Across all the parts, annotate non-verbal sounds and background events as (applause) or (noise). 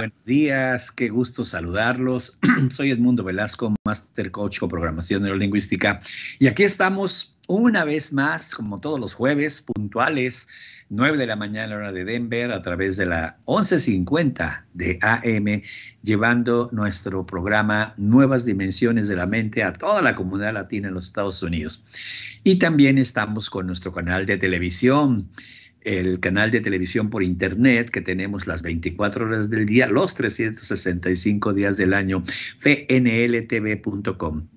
Buenos días, qué gusto saludarlos. (clears throat) Soy Edmundo Velasco, Master Coach o Programación Neurolingüística. Y aquí estamos una vez más, como todos los jueves, puntuales, 9 de la mañana hora de Denver, a través de la 11.50 de AM, llevando nuestro programa Nuevas Dimensiones de la Mente a toda la comunidad latina en los Estados Unidos. Y también estamos con nuestro canal de televisión el canal de televisión por internet que tenemos las 24 horas del día, los 365 días del año, fnltv.com.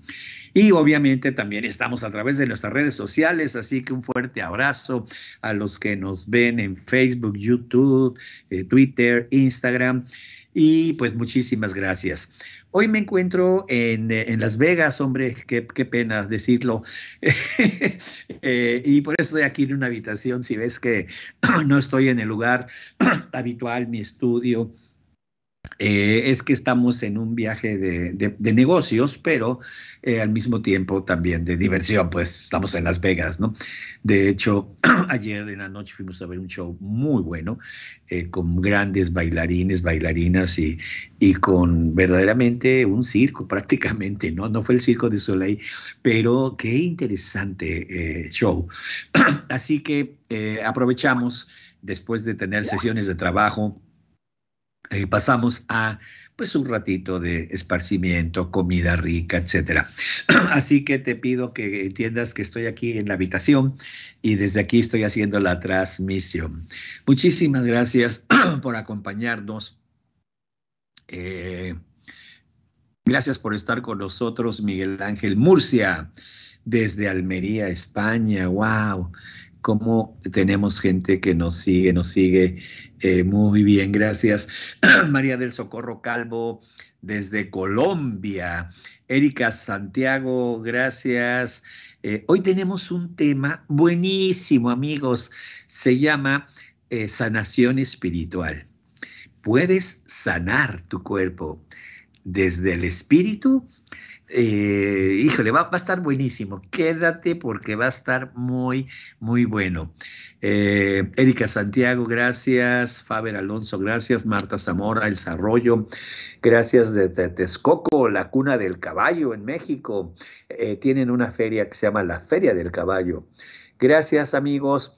Y obviamente también estamos a través de nuestras redes sociales, así que un fuerte abrazo a los que nos ven en Facebook, YouTube, eh, Twitter, Instagram. Y pues muchísimas gracias. Hoy me encuentro en, eh, Las Vegas, hombre, qué, pena decirlo. (laughs) Eh, y por eso estoy aquí en una habitación, si ves que (clears throat) no estoy en el lugar (clears throat) habitual, mi estudio eh, es que estamos en un viaje de, negocios, pero eh, al mismo tiempo también de diversión, pues estamos en Las Vegas, ¿no? De hecho, (clears throat) ayer en la noche fuimos a ver un show muy bueno, eh, con grandes bailarines, bailarinas y, y con verdaderamente un circo (laughs) prácticamente, ¿no? No fue el circo de Soleil, pero qué interesante show. (clears throat) Así que aprovechamos después de tener sesiones de trabajo pasamos a pues un ratito de esparcimiento, comida rica, etcétera. (clears throat) Así que te pido que entiendas que estoy aquí en la habitación y desde aquí estoy haciendo la transmisión. Muchísimas gracias (clears throat) por acompañarnos. Eh, gracias por estar con nosotros, Miguel Ángel Murcia, desde Almería, España. Wow como tenemos gente que nos sigue, nos sigue eh, muy bien. Gracias. (clears throat) María del Socorro Calvo desde Colombia. Erika Santiago, gracias. Eh, hoy tenemos un tema buenísimo, amigos. Se llama eh, sanación espiritual. Puedes sanar tu cuerpo desde el espíritu eh, híjole, va, a estar buenísimo. Quédate porque va a estar muy, muy bueno. Eh, Erika Santiago, gracias. Faber Alonso, gracias. Marta Zamora, El gracias de Texcoco, la cuna del caballo en México. Eh, tienen una feria que se llama la Feria del Caballo. Gracias, amigos.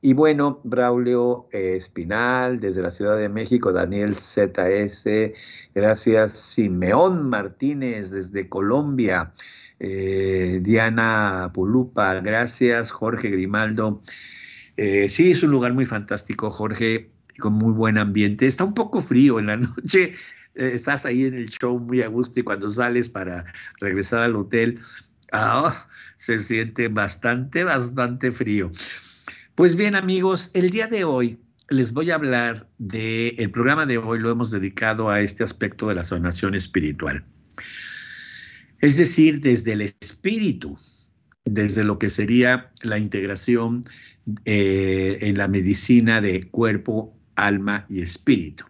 Y bueno, Braulio Espinal, desde la Ciudad de México, Daniel ZS, gracias Simeón Martínez, desde Colombia, eh, Diana Pulupa, gracias Jorge Grimaldo. Eh, sí, es un lugar muy fantástico, Jorge, con muy buen ambiente. Está un poco frío en la (laughs) noche, eh, estás ahí en el show muy a gusto y cuando sales para regresar al hotel, ah, se siente bastante, bastante frío. Pues bien, amigos, el día de hoy les voy a hablar de, el programa de hoy lo hemos dedicado a este aspecto de la sanación espiritual. Es decir, desde el espíritu, desde lo que sería la integración eh, en la medicina de cuerpo, alma y espíritu.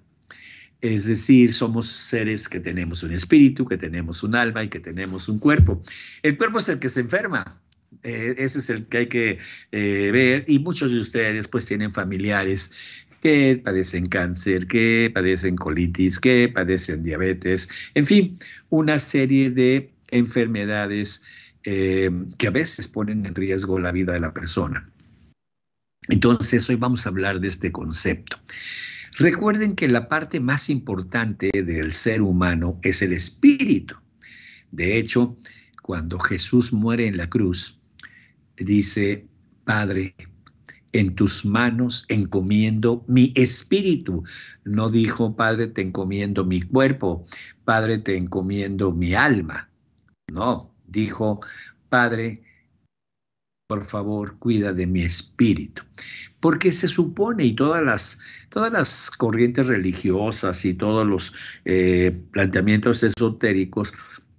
Es decir, somos seres que tenemos un espíritu, que tenemos un alma y que tenemos un cuerpo. El cuerpo es el que se enferma, eh, ese es el que hay que eh, ver y muchos de ustedes pues tienen familiares que padecen cáncer, que padecen colitis, que padecen diabetes, en fin, una serie de enfermedades eh, que a veces ponen en riesgo la vida de la persona. Entonces, hoy vamos a hablar de este concepto. Recuerden que la parte más importante del ser humano es el espíritu. De hecho, cuando Jesús muere en la cruz, dice, Padre, en tus manos encomiendo mi espíritu. No dijo, Padre, te encomiendo mi cuerpo, Padre, te encomiendo mi alma. No, dijo, Padre, por favor, cuida de mi espíritu. Porque se supone, y todas las, todas las corrientes religiosas y todos los eh, planteamientos esotéricos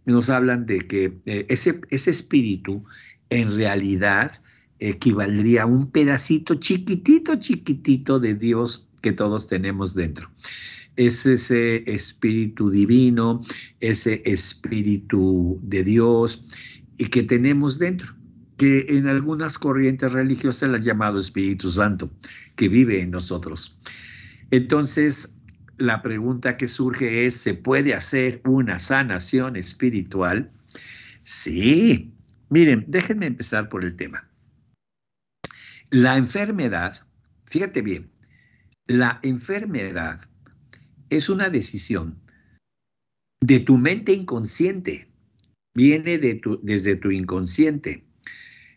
nos hablan de que eh, ese, ese espíritu en realidad equivaldría a un pedacito chiquitito, chiquitito de Dios que todos tenemos dentro. Es ese espíritu divino, ese espíritu de Dios y que tenemos dentro, que en algunas corrientes religiosas la han llamado Espíritu Santo, que vive en nosotros. Entonces, la pregunta que surge es, ¿se puede hacer una sanación espiritual? Sí, Miren, déjenme empezar por el tema. La enfermedad, fíjate bien, la enfermedad es una decisión de tu mente inconsciente, viene de tu, desde tu inconsciente.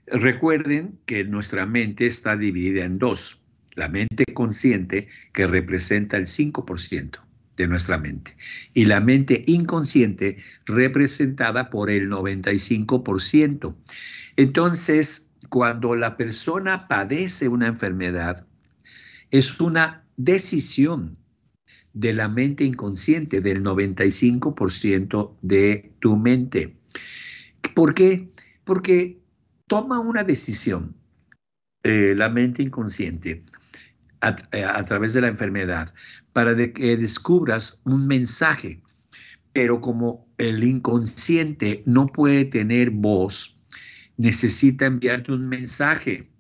Recuerden que nuestra mente está dividida en dos, la mente consciente que representa el 5% nuestra mente. Y la mente inconsciente representada por el 95%. Entonces, cuando la persona padece una enfermedad, es una decisión de la mente inconsciente, del 95% de tu mente. ¿Por qué? Porque toma una decisión eh, la mente inconsciente eh, a, través de la enfermedad, para que descubras un mensaje. Pero como el inconsciente no puede tener voz, necesita enviarte un mensaje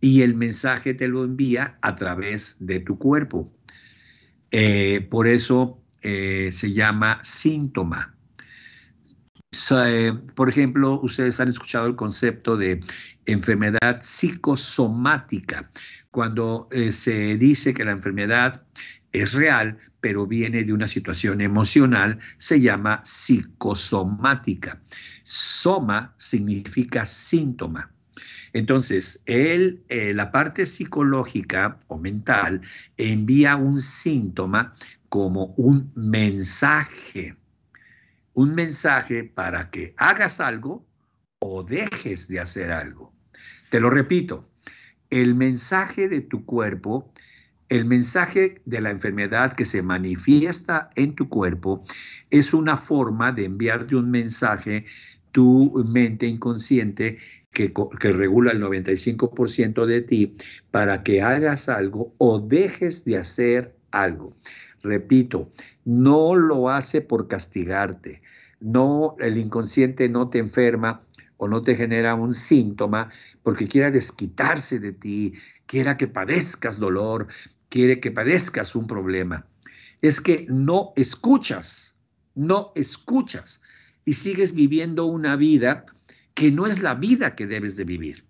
y el mensaje te lo envía a través de tu cuerpo. Eh, por eso eh, se llama síntoma. por ejemplo, ustedes han escuchado el concepto de enfermedad psicosomática cuando eh, se dice que la enfermedad es real, pero viene de una situación emocional, se llama psicosomática. Soma significa síntoma. Entonces, eh, la parte psicológica o mental envía un síntoma como un mensaje, un mensaje para que hagas algo o dejes de hacer algo. Te lo repito, el mensaje de tu cuerpo, el mensaje de la enfermedad que se manifiesta en tu cuerpo, es una forma de enviarte un mensaje tu mente inconsciente que, regula el 95% de ti para que hagas algo o dejes de hacer algo. Repito, no lo hace por castigarte. No, el inconsciente no te enferma o no te genera un síntoma porque quiera desquitarse de ti, quiera que padezcas dolor, quiere que padezcas un problema. Es que no escuchas, no escuchas y sigues viviendo una vida que no es la vida que debes de vivir,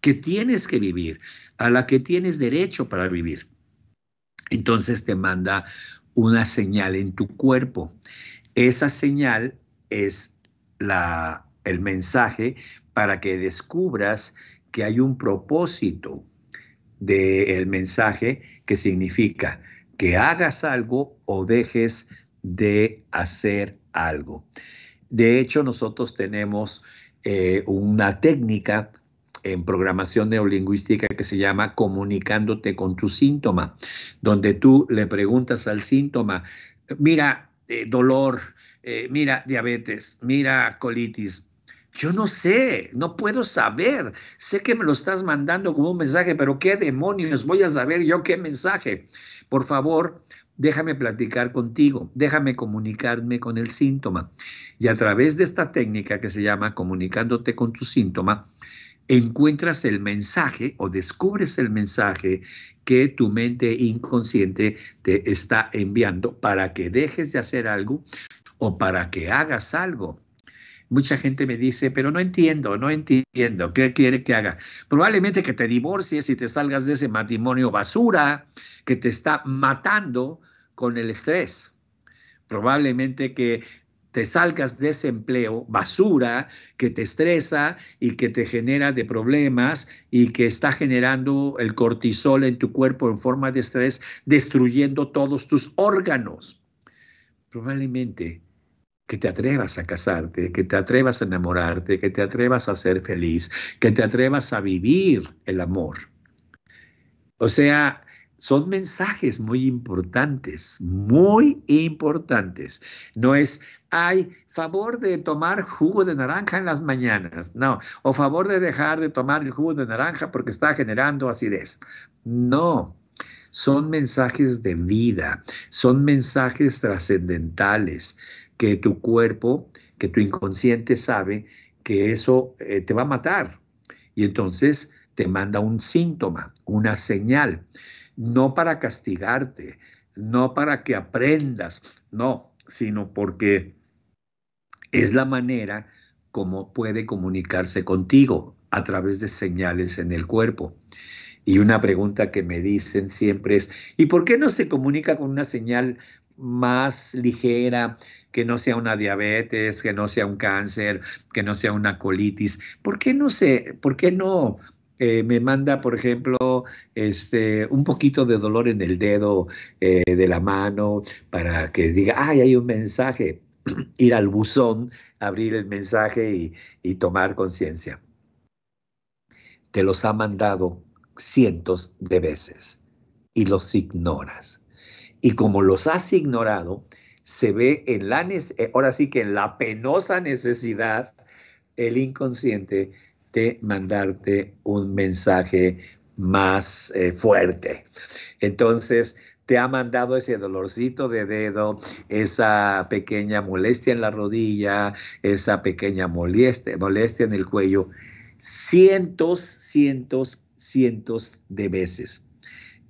que tienes que vivir, a la que tienes derecho para vivir. Entonces te manda una señal en tu cuerpo. Esa señal es la el mensaje para que descubras que hay un propósito del mensaje que significa que hagas algo o dejes de hacer algo. De hecho, nosotros tenemos eh, una técnica en programación neolingüística que se llama comunicándote con tu síntoma, donde tú le preguntas al síntoma, mira, eh, dolor, eh, mira, diabetes, mira, colitis, yo no sé, no puedo saber. Sé que me lo estás mandando como un mensaje, pero qué demonios voy a saber yo qué mensaje. Por favor, déjame platicar contigo, déjame comunicarme con el síntoma. Y a través de esta técnica que se llama comunicándote con tu síntoma, encuentras el mensaje o descubres el mensaje que tu mente inconsciente te está enviando para que dejes de hacer algo o para que hagas algo mucha gente me dice, pero no entiendo, no entiendo, ¿qué quiere que haga? Probablemente que te divorcies y te salgas de ese matrimonio basura que te está matando con el estrés. Probablemente que te salgas de ese empleo basura que te estresa y que te genera de problemas y que está generando el cortisol en tu cuerpo en forma de estrés, destruyendo todos tus órganos. Probablemente que te atrevas a casarte, que te atrevas a enamorarte, que te atrevas a ser feliz, que te atrevas a vivir el amor. O sea, son mensajes muy importantes, muy importantes. No es, hay favor de tomar jugo de naranja en las mañanas, no, o favor de dejar de tomar el jugo de naranja porque está generando acidez. No, son mensajes de vida, son mensajes trascendentales, que tu cuerpo, que tu inconsciente sabe que eso eh, te va a matar. Y entonces te manda un síntoma, una señal, no para castigarte, no para que aprendas, no, sino porque es la manera como puede comunicarse contigo a través de señales en el cuerpo. Y una pregunta que me dicen siempre es, ¿y por qué no se comunica con una señal más ligera, que no sea una diabetes, que no sea un cáncer, que no sea una colitis. ¿Por qué no sé, por qué no eh, me manda, por ejemplo, este, un poquito de dolor en el dedo eh, de la mano para que diga, ay, hay un mensaje? (clears throat) ir al buzón, abrir el mensaje y tomar conciencia. Te los ha mandado cientos de veces y los ignoras. Y como los has ignorado, se ve en la, eh, ahora sí que en la penosa necesidad el inconsciente de mandarte un mensaje más eh, fuerte. Entonces, te ha mandado ese dolorcito de dedo, esa pequeña molestia en la rodilla, esa pequeña molestia, molestia en el cuello, cientos, cientos, cientos de veces.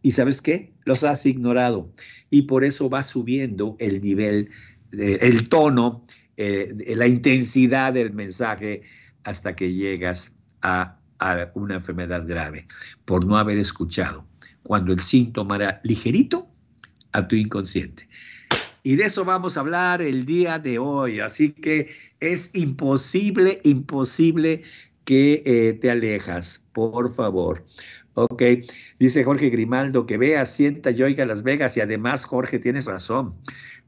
Y sabes qué? Los has ignorado. Y por eso va subiendo el nivel, el tono, eh, la intensidad del mensaje hasta que llegas a, una enfermedad grave por no haber escuchado cuando el síntoma era ligerito a tu inconsciente. Y de eso vamos a hablar el día de hoy. Así que es imposible, imposible que eh, te alejas, por favor. Ok, dice Jorge Grimaldo, que vea, sienta y oiga Las Vegas. Y además, Jorge, tienes razón.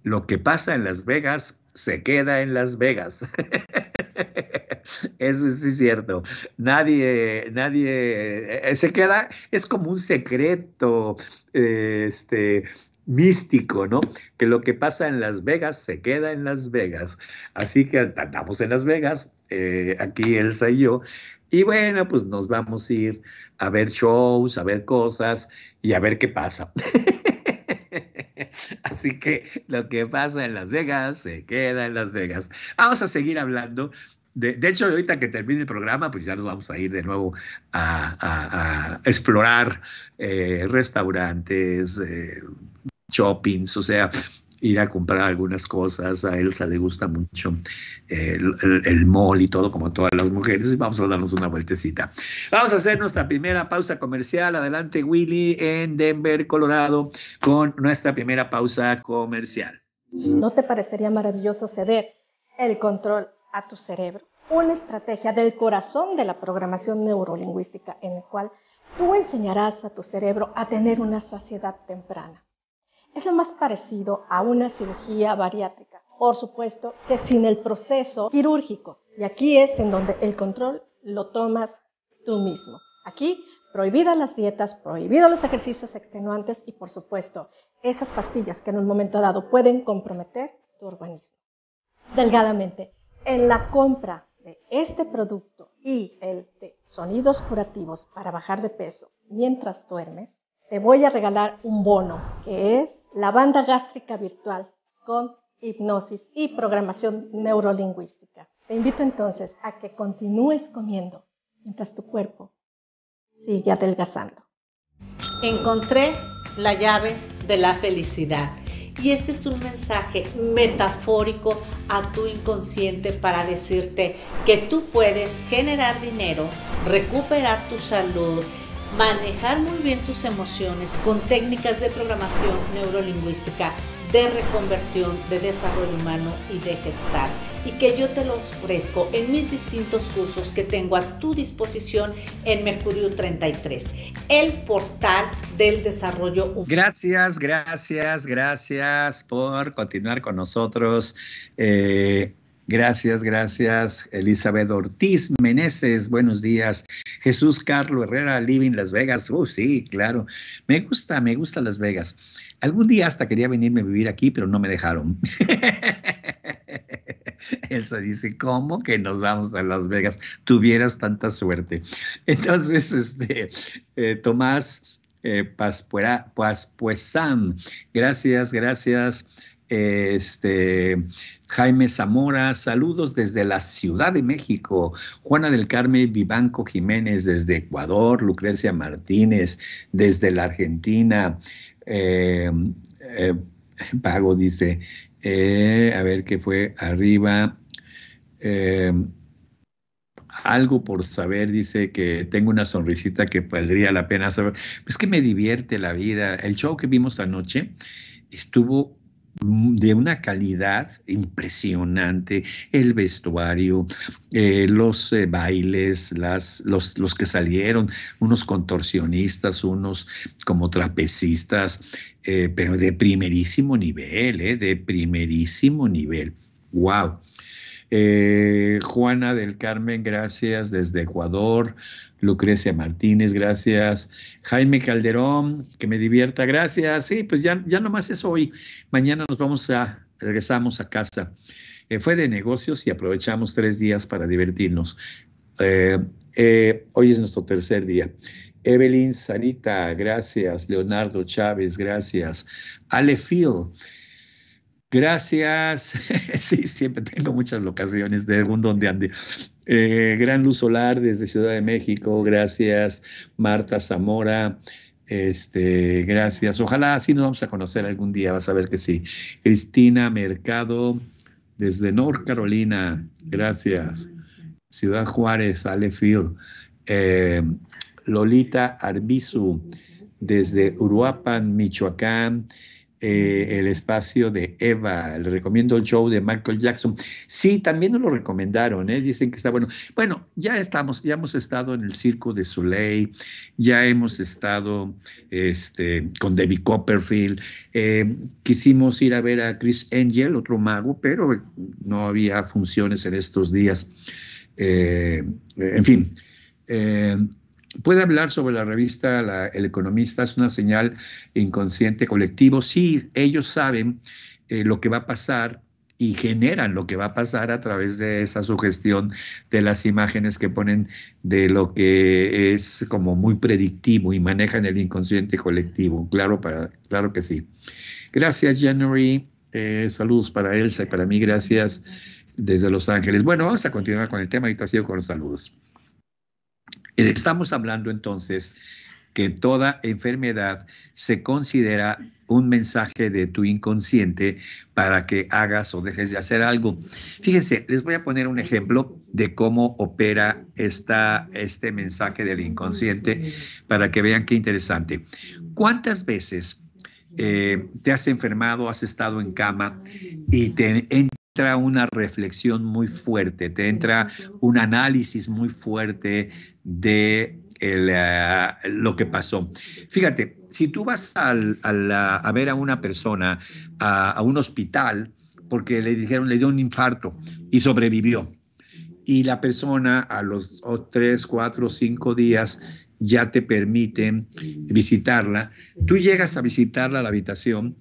Lo que pasa en Las Vegas se queda en Las Vegas. (laughs) Eso sí es cierto. Nadie, nadie eh, se queda, es como un secreto eh, este, místico, ¿no? Que lo que pasa en Las Vegas se queda en Las Vegas. Así que andamos en Las Vegas, eh, aquí Elsa y yo, y bueno, pues nos vamos a ir a ver shows, a ver cosas y a ver qué pasa. (laughs) Así que lo que pasa en Las Vegas se queda en Las Vegas. Vamos a seguir hablando. De, de hecho, ahorita que termine el programa, pues ya nos vamos a ir de nuevo a, explorar eh, restaurantes, eh, shoppings, o sea, ir a comprar algunas cosas. A Elsa le gusta mucho eh, el, el, mall y todo, como todas las mujeres. Y vamos a darnos una vueltecita. Vamos a hacer nuestra primera pausa comercial. Adelante, Willy, en Denver, Colorado, con nuestra primera pausa comercial. ¿No te parecería maravilloso ceder el control a tu cerebro? Una estrategia del corazón de la programación neurolingüística en la cual tú enseñarás a tu cerebro a tener una saciedad temprana es lo más parecido a una cirugía bariátrica, por supuesto que sin el proceso quirúrgico. Y aquí es en donde el control lo tomas tú mismo. Aquí prohibidas las dietas, prohibidos los ejercicios extenuantes y por supuesto esas pastillas que en un momento dado pueden comprometer tu organismo. Delgadamente, en la compra de este producto y el de sonidos curativos para bajar de peso mientras duermes, te voy a regalar un bono que es la banda gástrica virtual con hipnosis y programación neurolingüística. Te invito entonces a que continúes comiendo mientras tu cuerpo sigue adelgazando. Encontré la llave de la felicidad. Y este es un mensaje metafórico a tu inconsciente para decirte que tú puedes generar dinero, recuperar tu salud, manejar muy bien tus emociones con técnicas de programación neurolingüística, de reconversión, de desarrollo humano y de gestar. Y que yo te lo ofrezco en mis distintos cursos que tengo a tu disposición en Mercurio 33, el portal del desarrollo humano. Gracias, gracias, gracias por continuar con nosotros. Eh, Gracias, gracias. Elizabeth Ortiz Meneses, buenos días. Jesús Carlos Herrera, Living Las Vegas. Oh, sí, claro. Me gusta, me gusta Las Vegas. Algún día hasta quería venirme a vivir aquí, pero no me dejaron. (laughs) eso dice, ¿cómo que nos vamos a Las Vegas? Tuvieras tanta suerte. Entonces, este, eh, Tomás eh, gracias, gracias este, Jaime Zamora, saludos desde la Ciudad de México, Juana del Carmen Vivanco Jiménez desde Ecuador, Lucrecia Martínez desde la Argentina, eh, eh, Pago dice, eh, a ver qué fue arriba. algo por saber, dice que tengo una sonrisita que valdría la pena saber. Es pues que me divierte la vida. El show que vimos anoche estuvo de una calidad impresionante, el vestuario, eh, los eh, bailes, las, los, que salieron, unos contorsionistas, unos como trapecistas, eh, pero de primerísimo nivel, de primerísimo nivel. ¡Wow! Juana del Carmen, gracias desde Ecuador. Lucrecia Martínez, gracias. Jaime Calderón, que me divierta, gracias. Sí, pues ya, ya nomás es hoy. Mañana nos vamos a, regresamos a casa. Eh, fue de negocios y aprovechamos tres días para divertirnos. Eh, eh, hoy es nuestro tercer día. Evelyn Sanita, gracias. Leonardo Chávez, gracias. Ale Field, Gracias. (laughs) sí, siempre tengo muchas locaciones de algún donde ande. Eh, Gran Luz Solar desde Ciudad de México. Gracias. Marta Zamora. Este, gracias. Ojalá así nos vamos a conocer algún día, vas a ver que sí. Cristina Mercado, desde North Carolina, gracias. Ciudad Juárez, Alefield. Eh, Lolita Arbizu, desde Uruapan, Michoacán. Eh, el espacio de Eva, le recomiendo el show de Michael Jackson. Sí, también nos lo recomendaron, ¿eh? dicen que está bueno. Bueno, ya estamos, ya hemos estado en el Circo de Soleil, ya hemos estado este, con Debbie Copperfield, eh, quisimos ir a ver a Chris Angel, otro mago, pero no había funciones en estos días. en fin. Puede hablar sobre la revista El Economista, es una señal inconsciente colectivo. Sí, ellos saben eh, lo que va a pasar y generan lo que va a pasar a través de esa sugestión de las imágenes que ponen de lo que es como muy predictivo y manejan el inconsciente colectivo. Claro, claro que sí. Gracias, January. Eh, saludos para Elsa y para mí. Gracias desde Los Ángeles. Bueno, vamos a continuar con el tema. Ahorita sido con saludos. Estamos hablando entonces que toda enfermedad se considera un mensaje de tu inconsciente para que hagas o dejes de hacer algo. Fíjense, les voy a poner un ejemplo de cómo opera esta, este mensaje del inconsciente para que vean qué interesante. ¿Cuántas veces eh, te has enfermado, has estado en cama y te entra una reflexión muy fuerte, te entra un análisis muy fuerte de eh, lo que pasó. Fíjate, si tú vas a ver a una persona a un hospital porque le dijeron le dio un infarto y sobrevivió, y la persona a los tres, cuatro, cinco días ya te permiten visitarla, tú llegas a visitarla a la habitación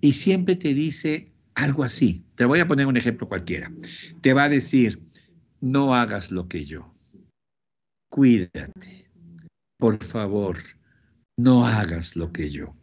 y siempre te dice algo así. Te voy a poner un ejemplo cualquiera. Te va a decir, no hagas lo que yo. Cuídate. Por favor, no hagas lo que yo.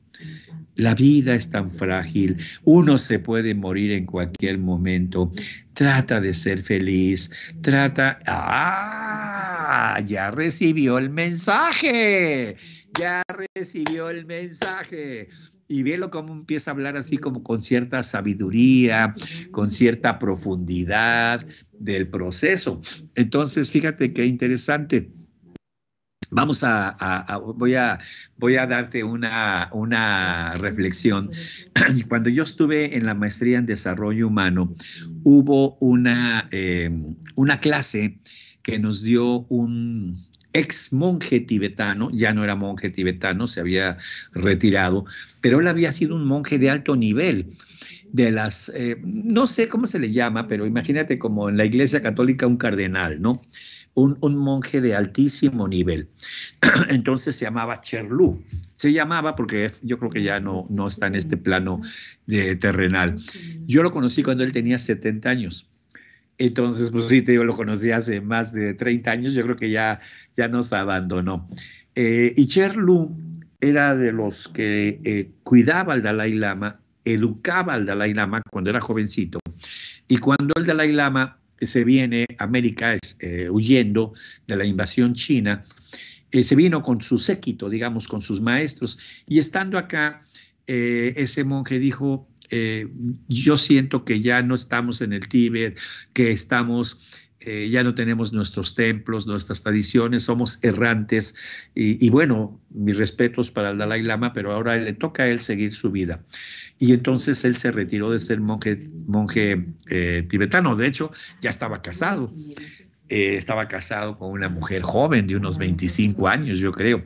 La vida es tan frágil, uno se puede morir en cualquier momento. Trata de ser feliz, trata... ¡Ah! Ya recibió el mensaje, ya recibió el mensaje. Y velo cómo empieza a hablar así como con cierta sabiduría, con cierta profundidad del proceso. Entonces, fíjate qué interesante. Vamos a, voy a, voy a darte una, una reflexión. (clears throat) Cuando yo estuve en la maestría en desarrollo humano, hubo una, eh, una clase que nos dio un ex monje tibetano, ya no era monje tibetano, se había retirado, pero él había sido un monje de alto nivel, de las, eh, no sé cómo se le llama, pero imagínate como en la Iglesia Católica un cardenal, ¿no? Un, monje de altísimo nivel. (clears throat) Entonces se llamaba Cherlu. se llamaba porque yo creo que ya no, no está en este plano terrenal. Yo lo conocí cuando él tenía 70 años. Entonces, pues sí, te digo, lo conocí hace más de 30 años, yo creo que ya, ya nos abandonó. Eh, y Cherlu era de los que eh, cuidaba al Dalai Lama, educaba al Dalai Lama cuando era jovencito. Y cuando el Dalai Lama se viene a América es, eh, huyendo de la invasión china, eh, se vino con su séquito, digamos, con sus maestros. Y estando acá, ese monje dijo, yo siento que ya no estamos en el Tíbet, que estamos ya no tenemos nuestros templos, nuestras tradiciones, somos errantes y, bueno, mis respetos para el Dalai Lama, pero ahora le toca a él seguir su vida. Y entonces él se retiró de ser monje, monje eh, tibetano, de hecho ya estaba casado, eh, estaba casado con una mujer joven de unos 25 años, yo creo.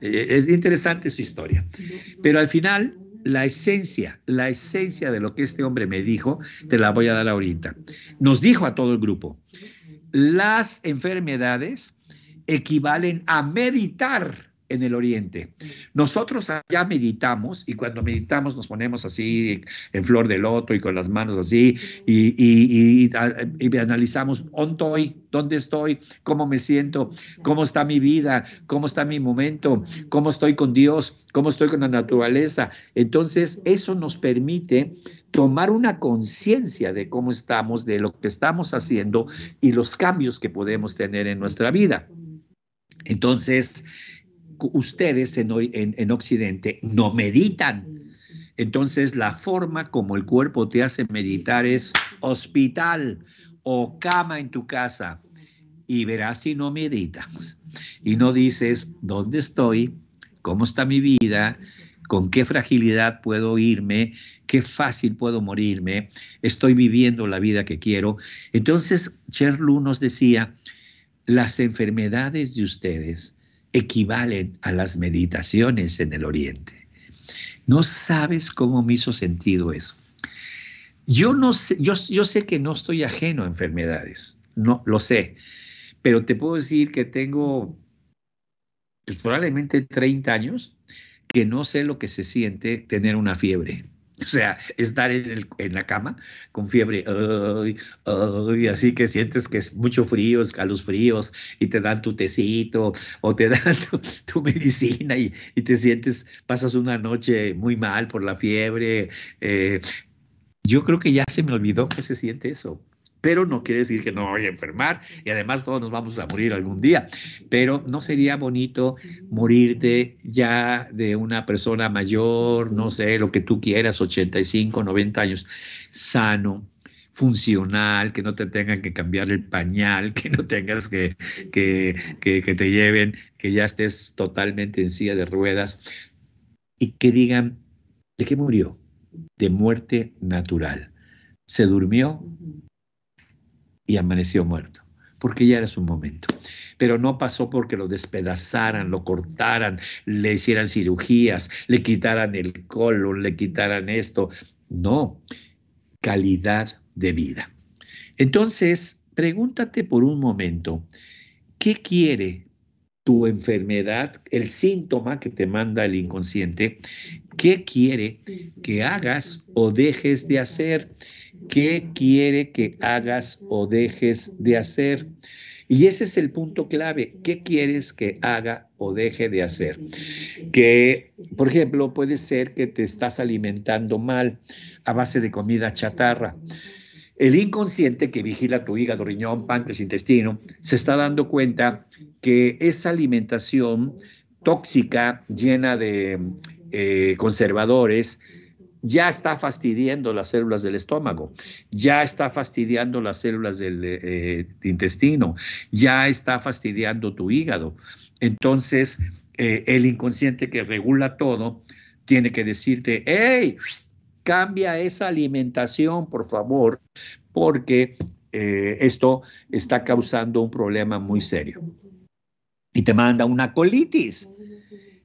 Eh, es interesante su historia, pero al final la esencia, la esencia de lo que este hombre me dijo, te la voy a dar ahorita. Nos dijo a todo el grupo, las enfermedades equivalen a meditar en el oriente. Mm. Nosotros allá meditamos y cuando meditamos nos ponemos así en flor de loto y con las manos así y, y analizamos ontoy, dónde estoy, cómo me siento, cómo está mi vida, cómo está mi momento, cómo estoy con Dios, cómo estoy con la naturaleza. Entonces eso nos permite tomar una conciencia de cómo estamos, de lo que estamos haciendo y los cambios que podemos tener en nuestra vida. Mm. Entonces, ustedes en, Occidente no meditan. Entonces la forma como el cuerpo te hace meditar es hospital o cama en tu casa y verás si no meditas y no dices dónde estoy, cómo está mi vida, con qué fragilidad puedo irme, qué fácil puedo morirme, estoy viviendo la vida que quiero. Entonces, Cherlu nos decía, las enfermedades de ustedes equivalen a las meditaciones en el Oriente. No sabes cómo me hizo sentido eso. Yo no sé, yo, sé que no estoy ajeno a enfermedades, no lo sé, pero te puedo decir que tengo pues, probablemente 30 años que no sé lo que se siente tener una fiebre. (laughs) O sea, estar en, la cama con fiebre, así que sientes que es mucho frío, escalofríos, fríos, y te dan tu tecito o te (laughs) dan tu, medicina y, te sientes, pasas una noche muy mal por la fiebre. Eh, yo creo que ya se me olvidó que se siente eso pero no quiere decir que no voy a enfermar y además todos nos vamos a morir algún día. Pero no sería bonito morirte ya de una persona mayor, no sé, lo que tú quieras, 85, 90 años, sano, funcional, que no te tengan que cambiar el pañal, que no tengas que, que, que, que te lleven, que ya estés totalmente en silla de ruedas y que digan, ¿de qué murió? De muerte natural. Se durmió y amaneció muerto, porque ya era su momento. Pero no pasó porque lo despedazaran, lo cortaran, le hicieran cirugías, le quitaran el colon, le quitaran esto. No, calidad de vida. Entonces, pregúntate por un momento, ¿qué quiere tu enfermedad, el síntoma que te manda el inconsciente? ¿Qué quiere que hagas o dejes de hacer? qué quiere que hagas o dejes de hacer. Y ese es el punto clave. ¿Qué quieres que haga o deje de hacer? Que, por ejemplo, puede ser que te estás alimentando mal a base de comida chatarra. El inconsciente que vigila tu hígado, riñón, páncreas, intestino, se está dando cuenta que esa alimentación tóxica, llena de eh, conservadores, ya está fastidiando las células del estómago, ya está fastidiando las células del eh, eh, intestino, ya está fastidiando tu hígado. Entonces, eh, el inconsciente que regula todo tiene que decirte, hey, cambia esa alimentación, por favor, porque esto está causando un problema muy serio. Y te manda una colitis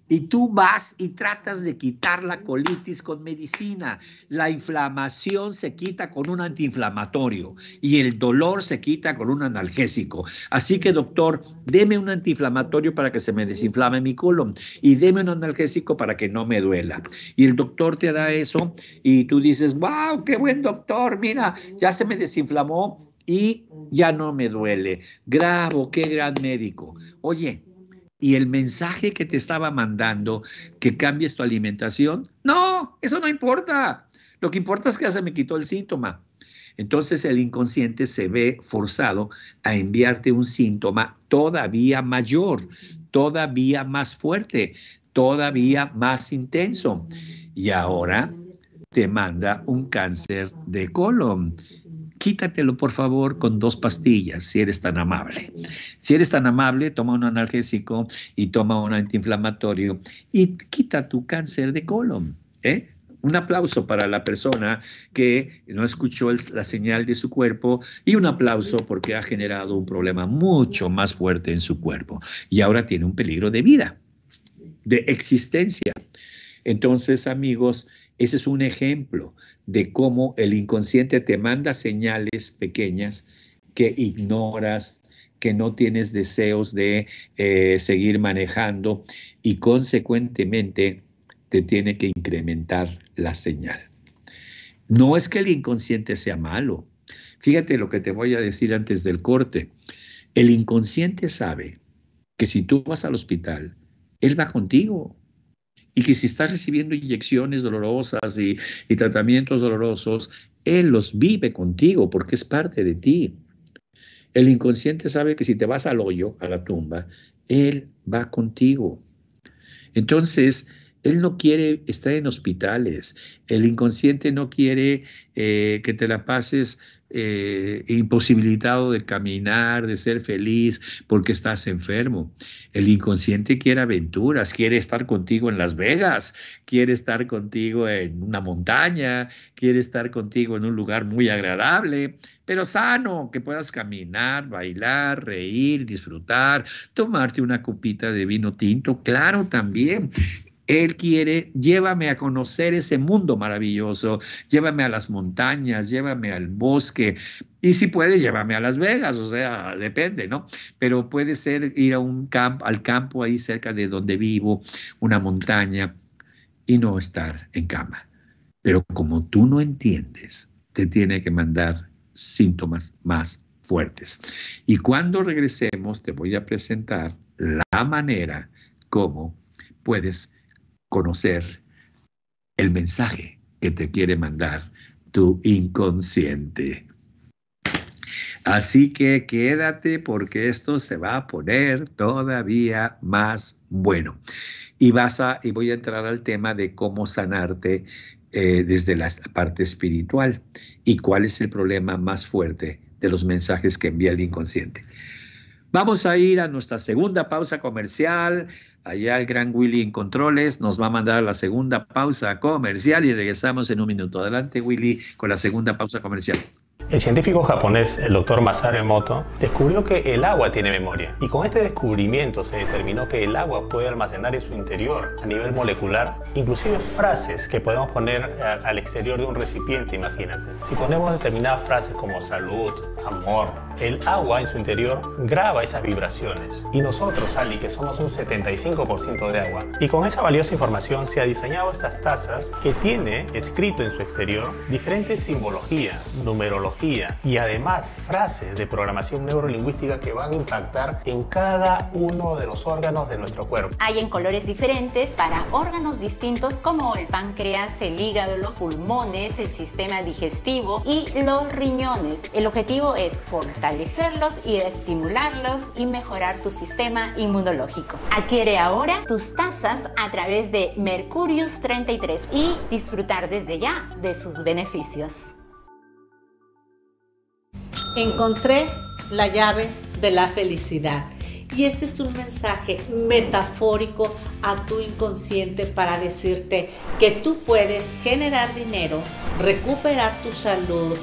y tú vas y tratas de quitar la colitis con medicina. La inflamación se quita con un antiinflamatorio y el dolor se quita con un analgésico. Así que, doctor, deme un antiinflamatorio para que se me desinflame mi colon y deme un analgésico para que no me duela. Y el doctor te da eso y tú dices, wow, qué buen doctor, mira, ya se me desinflamó y ya no me duele. Gravo, qué gran médico. Oye, y el mensaje que te estaba mandando que cambies tu alimentación, no, eso no importa. Lo que importa es que ya se me quitó el síntoma. Entonces el inconsciente se ve forzado a enviarte un síntoma todavía mayor, todavía más fuerte, todavía más intenso. Y ahora te manda un cáncer de colon quítatelo por favor con dos pastillas, si eres tan amable. Si eres tan amable, toma un analgésico y toma un antiinflamatorio y quita tu cáncer de colon. ¿eh? Un aplauso para la persona que no escuchó la señal de su cuerpo y un aplauso porque ha generado un problema mucho más fuerte en su cuerpo y ahora tiene un peligro de vida, de existencia. Entonces, amigos, ese es un ejemplo de cómo el inconsciente te manda señales pequeñas que ignoras, que no tienes deseos de eh, seguir manejando y consecuentemente te tiene que incrementar la señal. No es que el inconsciente sea malo. Fíjate lo que te voy a decir antes del corte. El inconsciente sabe que si tú vas al hospital, él va contigo y que si estás recibiendo inyecciones dolorosas y, tratamientos dolorosos, Él los vive contigo porque es parte de ti. El inconsciente sabe que si te vas al hoyo, a la tumba, Él va contigo. Entonces, él no quiere estar en hospitales. El inconsciente no quiere eh, que te la pases eh, imposibilitado de caminar, de ser feliz, porque estás enfermo. El inconsciente quiere aventuras, quiere estar contigo en Las Vegas, quiere estar contigo en una montaña, quiere estar contigo en un lugar muy agradable, pero sano, que puedas caminar, bailar, reír, disfrutar, tomarte una copita de vino tinto, claro, también. Él quiere, llévame a conocer ese mundo maravilloso, llévame a las montañas, llévame al bosque, y si puedes, llévame a Las Vegas, o sea, depende, ¿no? Pero puede ser ir a un camp, al campo ahí cerca de donde vivo, una montaña, y no estar en cama. Pero como tú no entiendes, te tiene que mandar síntomas más fuertes. Y cuando regresemos, te voy a presentar la manera como puedes conocer el mensaje que te quiere mandar tu inconsciente. Así que quédate porque esto se va a poner todavía más bueno. Y vas a y voy a entrar al tema de cómo sanarte eh, desde la parte espiritual y cuál es el problema más fuerte de los mensajes que envía el inconsciente. Vamos a ir a nuestra segunda pausa comercial. Allá el gran Willy en controles nos va a mandar a la segunda pausa comercial y regresamos en un minuto. Adelante Willy con la segunda pausa comercial. El científico japonés, el doctor Masaru Emoto, descubrió que el agua tiene memoria y con este descubrimiento se determinó que el agua puede almacenar en su interior, a nivel molecular, inclusive frases que podemos poner al exterior de un recipiente, imagínate. Si ponemos determinadas frases como salud, amor. El agua en su interior graba esas vibraciones. Y nosotros, Ali, que somos un 75% de agua. Y con esa valiosa información se ha diseñado estas tazas que tiene escrito en su exterior diferentes simbología, numerología y además frases de programación neurolingüística que van a impactar en cada uno de los órganos de nuestro cuerpo. Hay en colores diferentes para órganos distintos como el páncreas, el hígado, los pulmones, el sistema digestivo y los riñones. El objetivo es fortalecerlos y estimularlos y mejorar tu sistema inmunológico. Adquiere ahora tus tazas a través de Mercurius 33 y disfrutar desde ya de sus beneficios. Encontré la llave de la felicidad. Y este es un mensaje metafórico a tu inconsciente para decirte que tú puedes generar dinero, recuperar tu salud,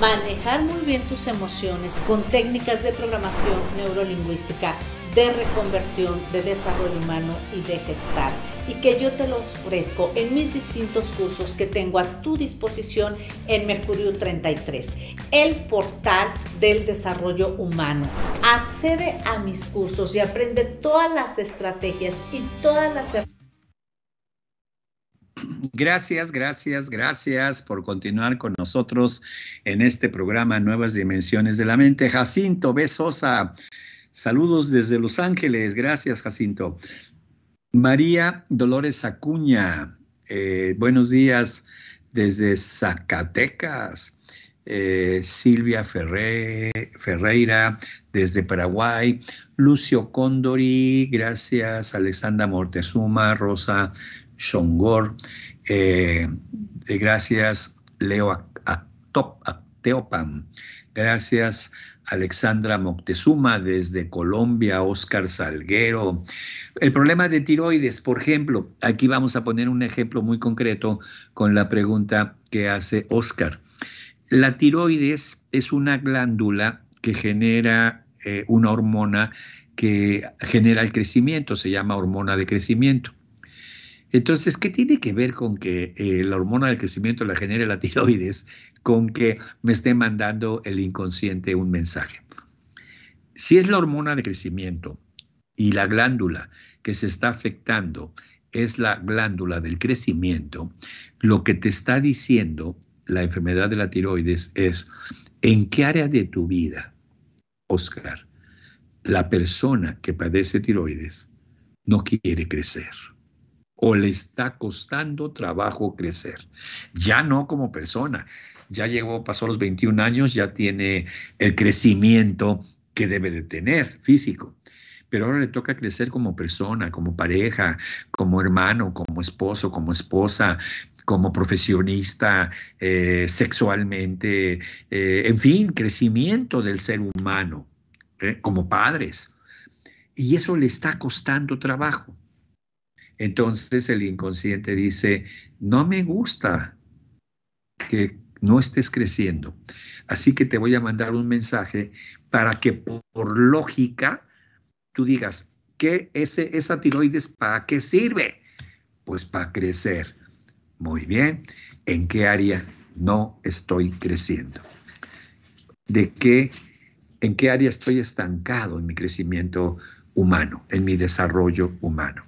manejar muy bien tus emociones con técnicas de programación neurolingüística, de reconversión, de desarrollo humano y de gestar. Y que yo te lo ofrezco en mis distintos cursos que tengo a tu disposición en Mercurio 33, el portal del desarrollo humano. Accede a mis cursos y aprende todas las estrategias y todas las herramientas Gracias, gracias, gracias por continuar con nosotros en este programa Nuevas Dimensiones de la Mente. Jacinto B. Sosa, saludos desde Los Ángeles. Gracias, Jacinto. María Dolores Acuña, eh, buenos días desde Zacatecas. Eh, Silvia Ferreira desde Paraguay, Lucio Condori, gracias, Alexandra Mortezuma, Rosa Songor, eh, eh, gracias Leo Teopan, gracias Alexandra Moctezuma desde Colombia, Oscar Salguero. El problema de tiroides, por ejemplo, aquí vamos a poner un ejemplo muy concreto con la pregunta que hace Oscar. La tiroides es una glándula que genera eh, una hormona que genera el crecimiento, se llama hormona de crecimiento. Entonces, ¿qué tiene que ver con que eh, la hormona del crecimiento la genere la tiroides con que me esté mandando el inconsciente un mensaje? Si es la hormona de crecimiento y la glándula que se está afectando es la glándula del crecimiento, lo que te está diciendo la enfermedad de la tiroides es en qué área de tu vida, Oscar, la persona que padece tiroides no quiere crecer o le está costando trabajo crecer. Ya no como persona, ya llegó, pasó los 21 años, ya tiene el crecimiento que debe de tener físico. Pero ahora le toca crecer como persona, como pareja, como hermano, como esposo, como esposa, como profesionista, eh, sexualmente, eh, en fin, crecimiento del ser humano, eh, como padres. Y eso le está costando trabajo. Entonces el inconsciente dice, no me gusta que no estés creciendo. Así que te voy a mandar un mensaje para que por lógica tú digas, ¿qué ese, esa tiroides para qué sirve? Pues para crecer. Muy bien, ¿en qué área no estoy creciendo? ¿De qué, en qué área estoy estancado en mi crecimiento humano, en mi desarrollo humano?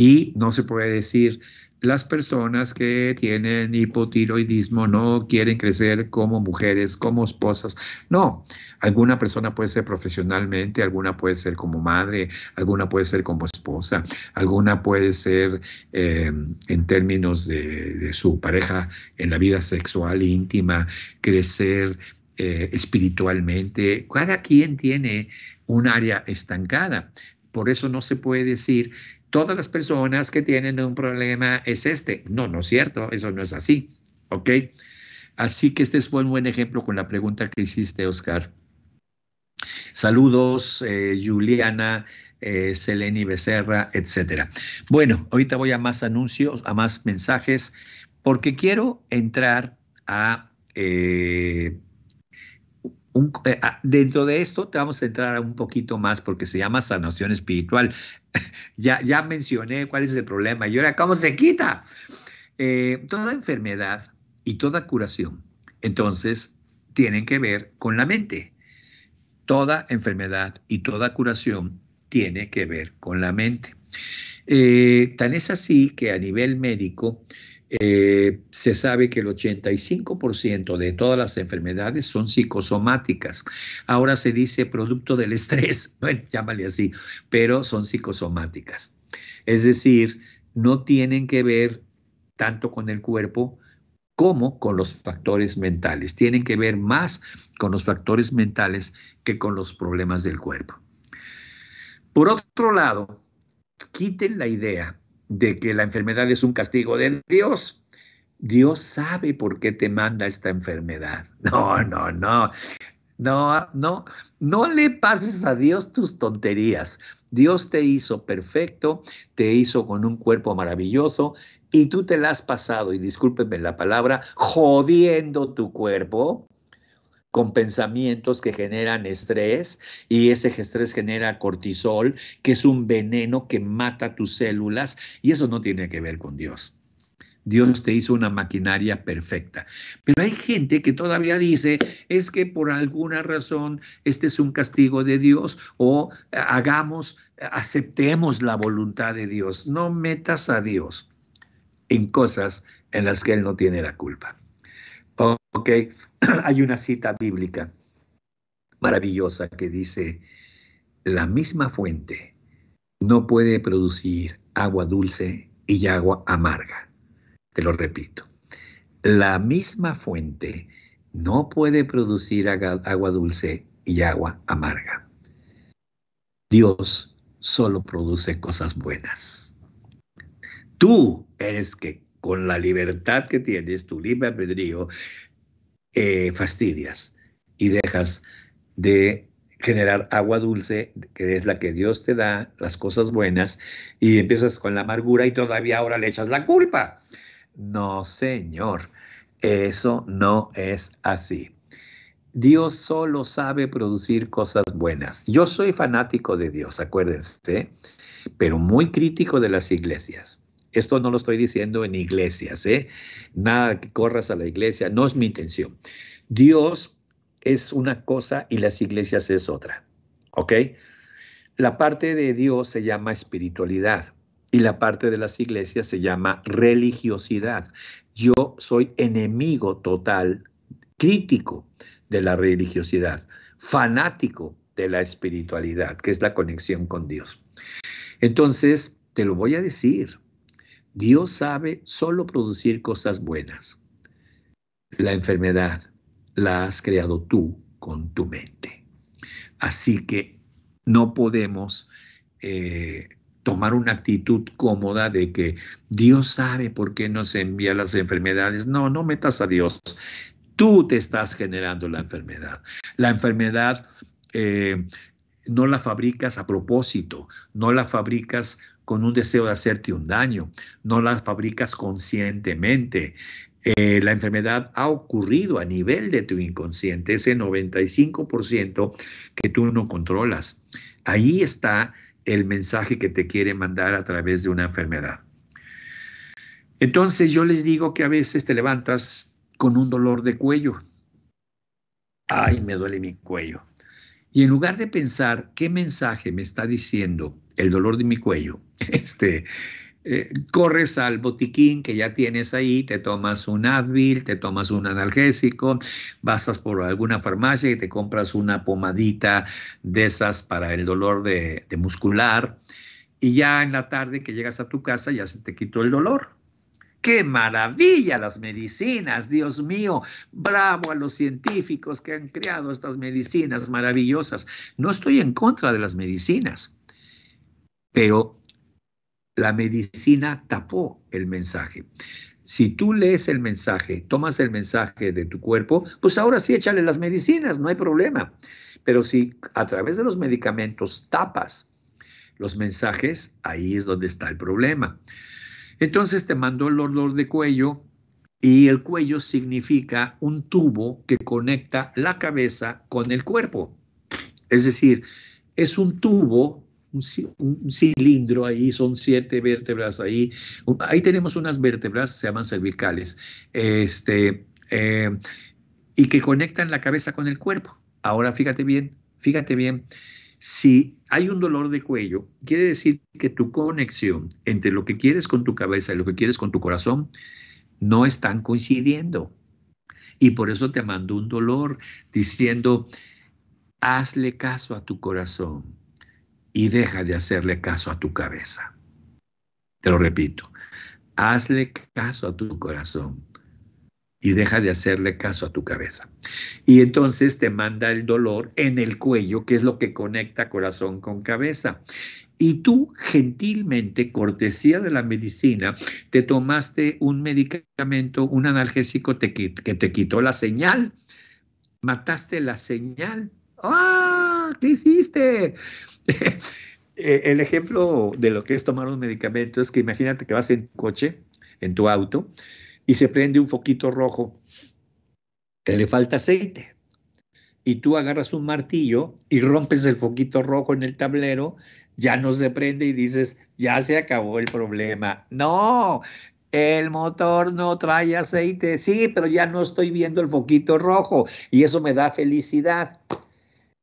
Y no se puede decir, las personas que tienen hipotiroidismo no quieren crecer como mujeres, como esposas. No, alguna persona puede ser profesionalmente, alguna puede ser como madre, alguna puede ser como esposa, alguna puede ser eh, en términos de, su pareja en la vida sexual íntima, crecer. Eh, espiritualmente, cada quien tiene un área estancada. Por eso no se puede decir todas las personas que tienen un problema es este. No, no es cierto, eso no es así. ¿Ok? Así que este fue un buen ejemplo con la pregunta que hiciste, Oscar. Saludos, eh, Juliana, eh, Seleni Becerra, etcétera. Bueno, ahorita voy a más anuncios, a más mensajes, porque quiero entrar a eh, eh, ah, dentro de esto te vamos a entrar un poquito más porque se llama sanación espiritual. (laughs) ya, ya mencioné cuál es el problema y ahora cómo se quita. Eh, toda enfermedad y toda curación, entonces, tienen que ver con la mente. Toda enfermedad y toda curación tiene que ver con la mente. Eh, tan es así que a nivel médico, eh, se sabe que el 85% de todas las enfermedades son psicosomáticas. Ahora se dice producto del estrés, (laughs) bueno, llámale así, pero son psicosomáticas. Es decir, no tienen que ver tanto con el cuerpo, como con los factores mentales. Tienen que ver más con los factores mentales que con los problemas del cuerpo. Por otro lado, quiten la idea de que la enfermedad es un castigo de Dios. Dios sabe por qué te manda esta enfermedad. (laughs) No, no, no. No, no, no le pases a Dios tus tonterías. Dios te hizo perfecto, te hizo con un cuerpo maravilloso y tú te la has pasado, y discúlpenme la palabra, jodiendo tu cuerpo con pensamientos que generan estrés y ese estrés genera cortisol, que es un veneno que mata tus células y eso no tiene que ver con Dios. Dios te hizo una maquinaria perfecta. Pero hay gente que todavía dice, es que por alguna razón este es un castigo de Dios o hagamos, aceptemos la voluntad de Dios. No metas a Dios en cosas en las que Él no tiene la culpa. Ok, (clears throat) hay una cita bíblica maravillosa que dice, la misma fuente no puede producir agua dulce y agua amarga. Te lo repito, la misma fuente no puede producir agua dulce y agua amarga. Dios solo produce cosas buenas. Tú eres que con la libertad que tienes, tu libre albedrío, eh, fastidias y dejas de generar agua dulce, que es la que Dios te da, las cosas buenas, y empiezas con la amargura y todavía ahora le echas la culpa. No, Señor, eso no es así. Dios solo sabe producir cosas buenas. Yo soy fanático de Dios, acuérdense, pero muy crítico de las iglesias. Esto no lo estoy diciendo en iglesias, ¿eh? Nada que corras a la iglesia, no es mi intención. Dios es una cosa y las iglesias es otra, ¿ok? La parte de Dios se llama espiritualidad y la parte de las iglesias se llama religiosidad. Yo soy enemigo total, crítico de la religiosidad, fanático de la espiritualidad, que es la conexión con Dios. Entonces, te lo voy a decir, Dios sabe solo producir cosas buenas. La enfermedad la has creado tú con tu mente. Así que no podemos eh, tomar una actitud cómoda de que Dios sabe por qué nos envía las enfermedades. No, no metas a Dios. Tú te estás generando la enfermedad. La enfermedad eh, no la fabricas a propósito, no la fabricas con un deseo de hacerte un daño, no la fabricas conscientemente. Eh, la enfermedad ha ocurrido a nivel de tu inconsciente, ese 95% que tú no controlas. Ahí está el mensaje que te quiere mandar a través de una enfermedad. Entonces yo les digo que a veces te levantas con un dolor de cuello. Ay, me duele mi cuello. Y en lugar de pensar qué mensaje me está diciendo el dolor de mi cuello, (laughs) este, eh, corres al botiquín que ya tienes ahí, te tomas un Advil, te tomas un analgésico, vas por alguna farmacia y te compras una pomadita de esas para el dolor de muscular. Y ya en la tarde que llegas a tu casa ya se te quitó el dolor. Qué maravilla las medicinas, Dios mío. Bravo a los científicos que han creado estas medicinas maravillosas. No estoy en contra de las medicinas, pero la medicina tapó el mensaje. Si tú lees el mensaje, tomas el mensaje de tu cuerpo, pues ahora sí échale las medicinas, no hay problema. Pero si a través de los medicamentos tapas los mensajes, ahí es donde está el problema. Entonces te mandó el olor de cuello y el cuello significa un tubo que conecta la cabeza con el cuerpo. Es decir, es un tubo, un, cilindro ahí, son siete vértebras ahí. Ahí tenemos unas vértebras, se llaman cervicales, este, eh, y que conectan la cabeza con el cuerpo. Ahora fíjate bien, fíjate bien. Si hay un dolor de cuello, quiere decir que tu conexión entre lo que quieres con tu cabeza y lo que quieres con tu corazón no están coincidiendo. Y por eso te mando un dolor diciendo, hazle caso a tu corazón y deja de hacerle caso a tu cabeza. Te lo repito, hazle caso a tu corazón y deja de hacerle caso a tu cabeza. Y entonces te manda el dolor en el cuello, que es lo que conecta corazón con cabeza. Y tú gentilmente, cortesía de la medicina, te tomaste un medicamento, un analgésico que te quitó la señal, mataste la señal. ¡Ah! ¿Qué hiciste? (laughs) Eh, el ejemplo de lo que es tomar un medicamento es que imagínate que vas en tu coche, en tu auto, y se prende un foquito rojo que le falta aceite. Y tú agarras un martillo y rompes el foquito rojo en el tablero, ya no se prende y dices, ya se acabó el problema. No, el motor no trae aceite. Sí, pero ya no estoy viendo el foquito rojo y eso me da felicidad.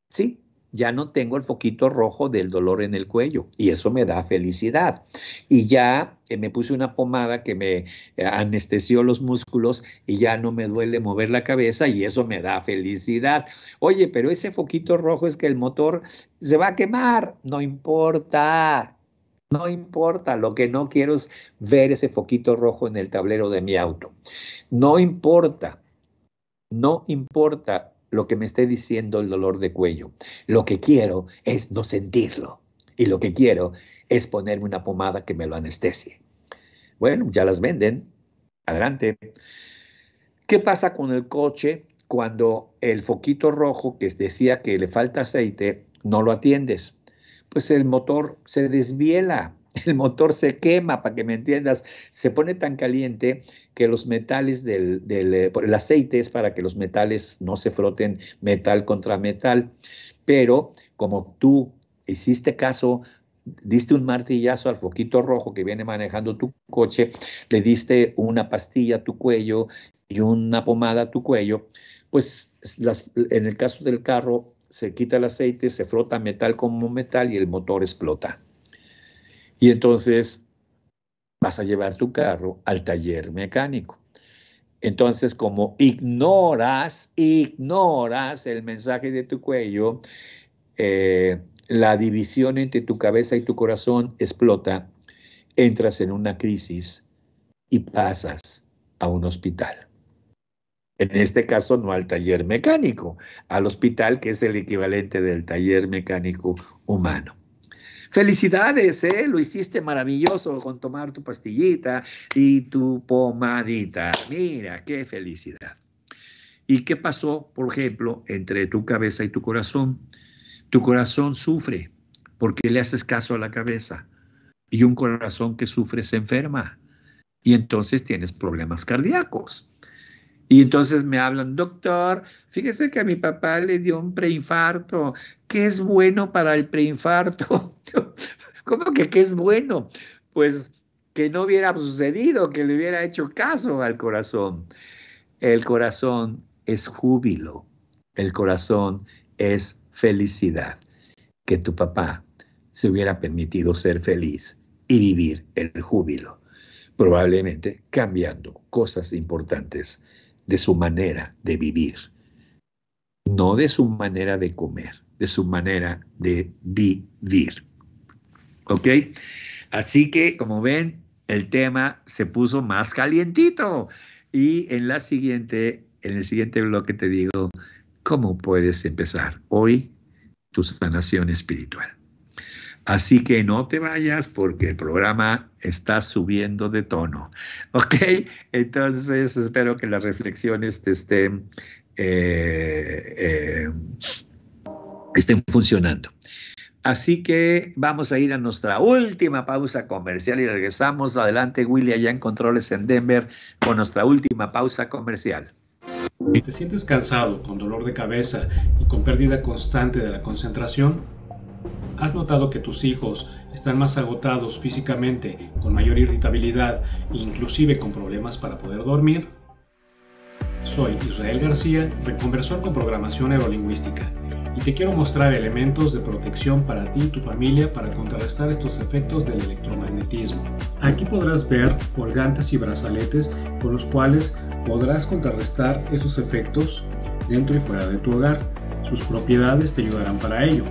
Sí, ya no tengo el foquito rojo del dolor en el cuello y eso me da felicidad. Y ya eh, me puse una pomada que me eh, anestesió los músculos y ya no me duele mover la cabeza y eso me da felicidad. Oye, pero ese foquito rojo es que el motor se va a quemar, no importa. No importa, lo que no quiero es ver ese foquito rojo en el tablero de mi auto. No importa, no importa lo que me esté diciendo el dolor de cuello. Lo que quiero es no sentirlo. Y lo que quiero es ponerme una pomada que me lo anestesie. Bueno, ya las venden. Adelante. ¿Qué pasa con el coche cuando el foquito rojo que decía que le falta aceite no lo atiendes? Pues el motor se desviela (laughs) el motor se quema, para que me entiendas, se pone tan caliente que los metales del, eh, el aceite es para que los metales no se froten metal contra metal, pero como tú hiciste caso diste un martillazo al foquito rojo que viene manejando tu coche, le diste una pastilla a tu cuello y una pomada a tu cuello, pues en el caso del carro se quita el aceite, se frota metal como metal y el motor explota. Y entonces vas a llevar tu carro al taller mecánico. Entonces, como ignoras, ignoras el mensaje de tu cuello, eh, la división entre tu cabeza y tu corazón explota, entras en una crisis y pasas a un hospital. En este caso, no al taller mecánico, al hospital que es el equivalente del taller mecánico humano. Felicidades, ¿eh? lo hiciste maravilloso con tomar tu pastillita y tu pomadita. Mira, qué felicidad. ¿Y qué pasó, por ejemplo, entre tu cabeza y tu corazón? Tu corazón sufre porque le haces caso a la cabeza y un corazón que sufre se enferma y entonces tienes problemas cardíacos. Y entonces me hablan, doctor, fíjese que a mi papá le dio un preinfarto. ¿Qué es bueno para el preinfarto? (laughs) ¿Cómo que qué es bueno? Pues que no hubiera sucedido, que le hubiera hecho caso al corazón. El corazón es júbilo, el corazón es felicidad. Que tu papá se hubiera permitido ser feliz y vivir el júbilo, probablemente cambiando cosas importantes de su manera de vivir, no de su manera de comer, de su manera de vivir. ¿Ok? Así que, como ven, el tema se puso más calientito. Y en, la siguiente, en el siguiente bloque te digo cómo puedes empezar hoy tu sanación espiritual. Así que no te vayas porque el programa está subiendo de tono. (laughs) ¿Ok? Entonces espero que las reflexiones te estén, eh, eh, estén funcionando. Así que vamos a ir a nuestra última pausa comercial y regresamos. Adelante, William allá en Controles en Denver, con nuestra última pausa comercial. ¿Te sientes cansado, con dolor de cabeza y con pérdida constante de la concentración? ¿Has notado que tus hijos están más agotados físicamente, con mayor irritabilidad e inclusive con problemas para poder dormir? Soy Israel García, reconversor con programación neurolingüística, y te quiero mostrar elementos de protección para ti y tu familia para contrarrestar estos efectos del electromagnetismo. Aquí podrás ver colgantes y brazaletes con los cuales podrás contrarrestar esos efectos dentro y fuera de tu hogar. Sus propiedades te ayudarán para ello.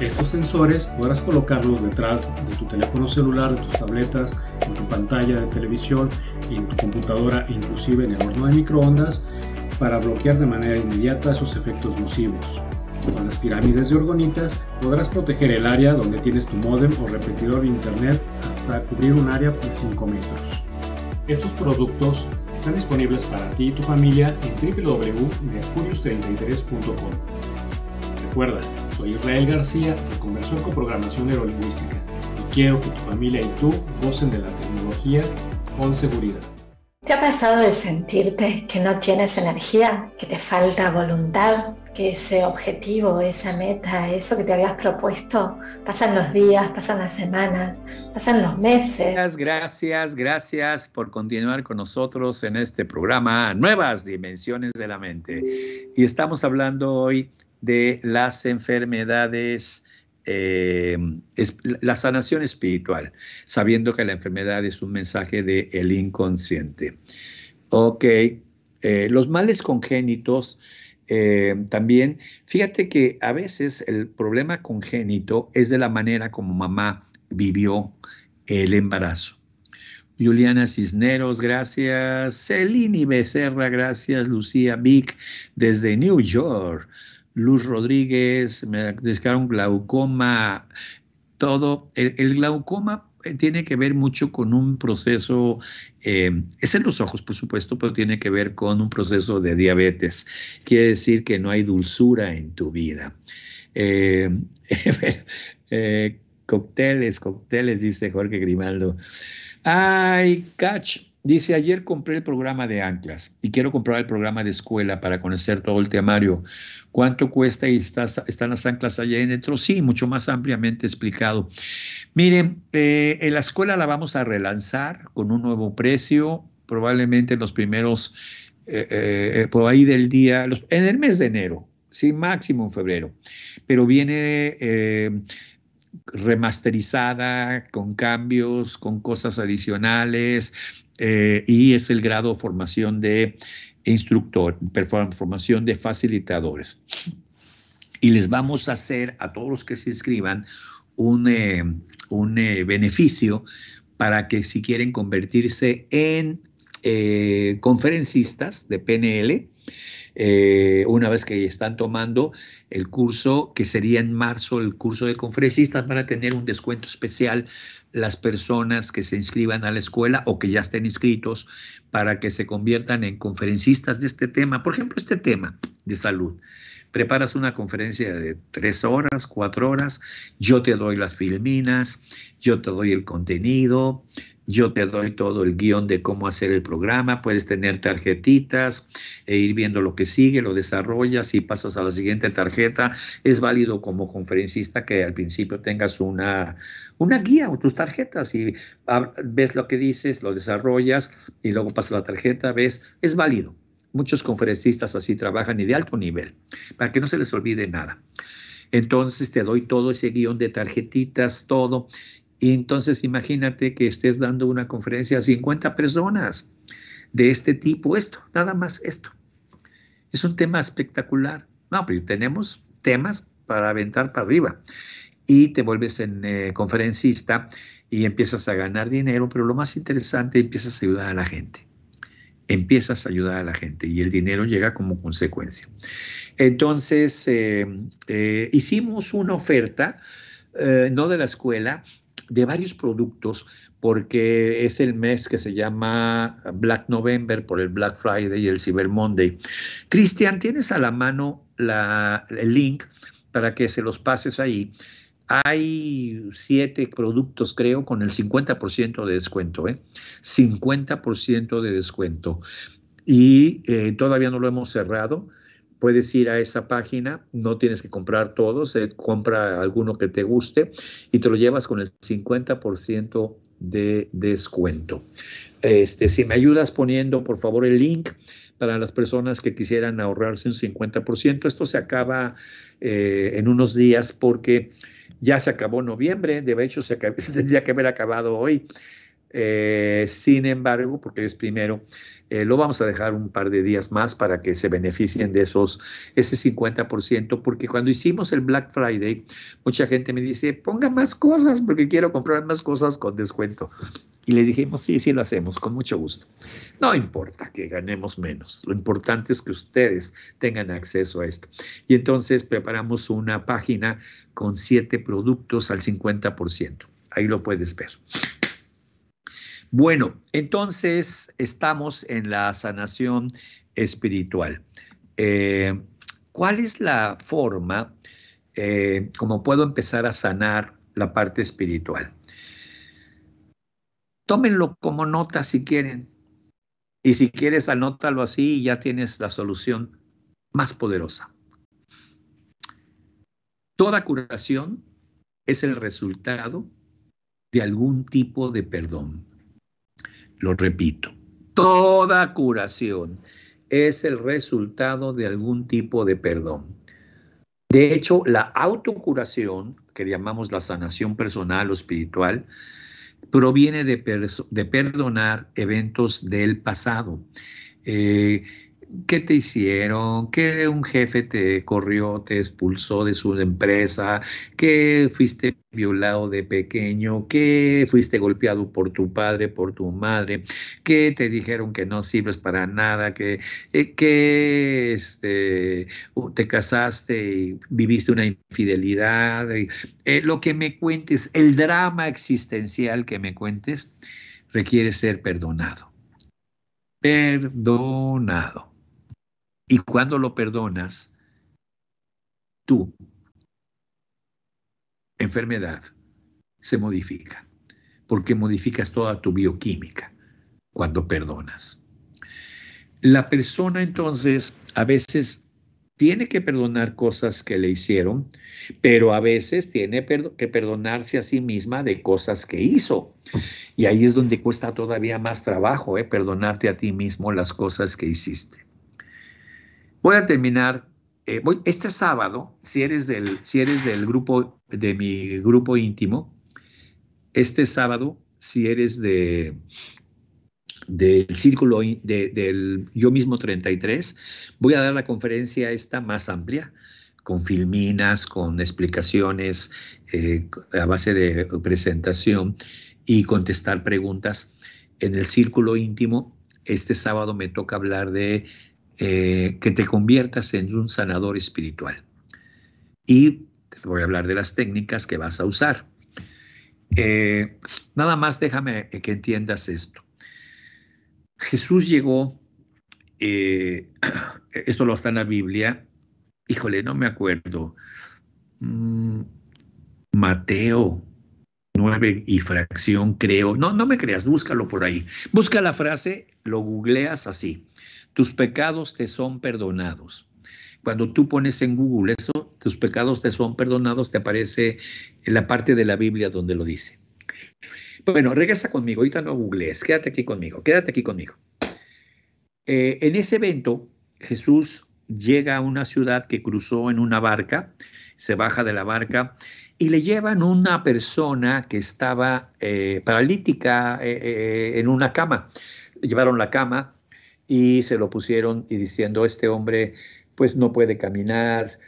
Estos sensores podrás colocarlos detrás de tu teléfono celular, de tus tabletas, en tu pantalla de televisión, en tu computadora e inclusive en el horno de microondas para bloquear de manera inmediata esos efectos nocivos. Con las pirámides de orgonitas podrás proteger el área donde tienes tu módem o repetidor de internet hasta cubrir un área de 5 metros. Estos productos están disponibles para ti y tu familia en www.mercurius33.com. Recuerda, soy Israel García conversor con Programación Neurolingüística y quiero que tu familia y tú gocen de la tecnología con seguridad. ¿Te ha pasado de sentirte que no tienes energía, que te falta voluntad, que ese objetivo, esa meta, eso que te habías propuesto, pasan los días, pasan las semanas, pasan los meses. Gracias, gracias, gracias por continuar con nosotros en este programa Nuevas Dimensiones de la Mente. Y estamos hablando hoy de las enfermedades, eh, la sanación espiritual, sabiendo que la enfermedad es un mensaje del el inconsciente. Ok, eh, los males congénitos. Eh, también, fíjate que a veces el problema congénito es de la manera como mamá vivió el embarazo. Juliana Cisneros, gracias. Celini Becerra, gracias. Lucía Vic, desde New York. Luz Rodríguez, me diagnosticaron glaucoma, todo. El, glaucoma eh, tiene que ver mucho con un proceso, eh, es en los ojos por supuesto, pero tiene que ver con un proceso de diabetes. Quiere decir que no hay dulzura en tu vida. Eh, (laughs) cócteles, cócteles, dice Jorge Grimaldo. Ay, Catch, Dice, ayer compré el programa de Anclas y quiero comprar el programa de escuela para conocer todo el temario. ¿Cuánto cuesta y están las anclas allá adentro? Sí, mucho más ampliamente explicado. Miren, eh, en la escuela la vamos a relanzar con un nuevo precio, probablemente en los primeros, eh, eh, por ahí del día, en el mes de enero, sí, máximo en febrero. Pero viene remasterizada, con cambios, con cosas adicionales, eh, y es el grado de formación de instructor, formación de facilitadores. Y les vamos a hacer a todos los que se inscriban un, eh, eh, beneficio para que si quieren convertirse en conferencistas de PNL, eh, una vez que están tomando el curso, que sería en marzo el curso de conferencistas, van a tener un descuento especial las personas que se inscriban a la escuela o que ya estén inscritos para que se conviertan en conferencistas de este tema, por ejemplo, este tema de salud preparas una conferencia de tres horas, cuatro horas, yo te doy las filminas, yo te doy el contenido, yo te doy todo el guión de cómo hacer el programa, puedes tener tarjetitas e ir viendo lo que sigue, lo desarrollas y pasas a la siguiente tarjeta. Es válido como conferencista que al principio tengas una, una guía o tus tarjetas y ves lo que dices, lo desarrollas y luego pasas la tarjeta, ves, es válido. Muchos conferencistas así trabajan y de alto nivel, para que no se les olvide nada. Entonces te doy todo ese guión de tarjetitas, todo. Y entonces imagínate que estés dando una conferencia a 50 personas de este tipo, esto, nada más esto. Es un tema espectacular. No, pero pues, tenemos temas para aventar para arriba. Y te vuelves en eh, conferencista y empiezas a ganar dinero, pero lo más interesante, empiezas a ayudar a la gente empiezas a ayudar a la gente y el dinero llega como consecuencia. Entonces, eh, eh, hicimos una oferta, eh, no de la escuela, de varios productos, porque es el mes que se llama Black November por el Black Friday y el Cyber Monday. Cristian, ¿tienes a la mano la, el link para que se los pases ahí? Hay siete productos, creo, con el 50% de descuento, ¿eh? 50% de descuento. Y eh, todavía no lo hemos cerrado. Puedes ir a esa página, no tienes que comprar todos, eh, compra alguno que te guste y te lo llevas con el 50% de descuento. Este, si me ayudas poniendo, por favor, el link para las personas que quisieran ahorrarse un 50%, esto se acaba eh, en unos días porque ya se acabó noviembre, de hecho se, (laughs) tendría que haber acabado hoy. Eh, sin embargo, porque es primero, eh, lo vamos a dejar un par de días más para que se beneficien de esos, ese 50%, porque cuando hicimos el Black Friday, mucha gente me dice, ponga más cosas, porque quiero comprar más cosas con descuento. Y le dijimos, sí, sí lo hacemos, con mucho gusto. No importa que ganemos menos, lo importante es que ustedes tengan acceso a esto. Y entonces preparamos una página con siete productos al 50%. Ahí lo puedes ver. Bueno, entonces estamos en la sanación espiritual. Eh, ¿Cuál es la forma eh, como puedo empezar a sanar la parte espiritual? Tómenlo como nota si quieren. Y si quieres, anótalo así y ya tienes la solución más poderosa. Toda curación es el resultado de algún tipo de perdón. Lo repito, toda curación es el resultado de algún tipo de perdón. De hecho, la autocuración, que llamamos la sanación personal o espiritual, proviene de, de perdonar eventos del pasado. Eh, qué te hicieron, ¿Qué un jefe te corrió, te expulsó de su empresa, ¿Qué fuiste violado de pequeño, ¿Qué fuiste golpeado por tu padre, por tu madre, ¿Qué te dijeron que no sirves para nada, que, eh, este, te casaste y viviste una infidelidad. Eh, lo que me cuentes, el drama existencial que me cuentes, requiere ser perdonado. Perdonado. Y cuando lo perdonas, tu enfermedad se modifica, porque modificas toda tu bioquímica cuando perdonas. La persona entonces a veces tiene que perdonar cosas que le hicieron, pero a veces tiene que perdonarse a sí misma de cosas que hizo. Y ahí es donde cuesta todavía más trabajo, ¿eh? perdonarte a ti mismo las cosas que hiciste. Voy a terminar. Eh, voy, este sábado, si eres del, si eres del grupo, de mi grupo íntimo, este sábado, si eres de del círculo del yo mismo 33, voy a dar la conferencia esta más amplia, con filminas, con explicaciones eh, a base de presentación y contestar preguntas. En el círculo íntimo, este sábado me toca hablar de eh, que te conviertas en un sanador espiritual. Y te voy a hablar de las técnicas que vas a usar. Eh, nada más déjame que entiendas esto. Jesús llegó, eh, (clears throat) esto lo está en la Biblia, híjole, no me acuerdo, mm, Mateo 9 y fracción, creo, no, no me creas, búscalo por ahí, busca la frase, lo googleas así, tus pecados te son perdonados. Cuando tú pones en Google eso, tus pecados te son perdonados, te aparece en la parte de la Biblia donde lo dice. Bueno, regresa conmigo, ahorita no googlees, quédate aquí conmigo, quédate aquí conmigo. Eh, en ese evento, Jesús llega a una ciudad que cruzó en una barca, se baja de la barca y le llevan una persona que estaba eh, paralítica eh, en una cama. llevaron la cama y se lo pusieron y diciendo, este hombre pues no puede caminar,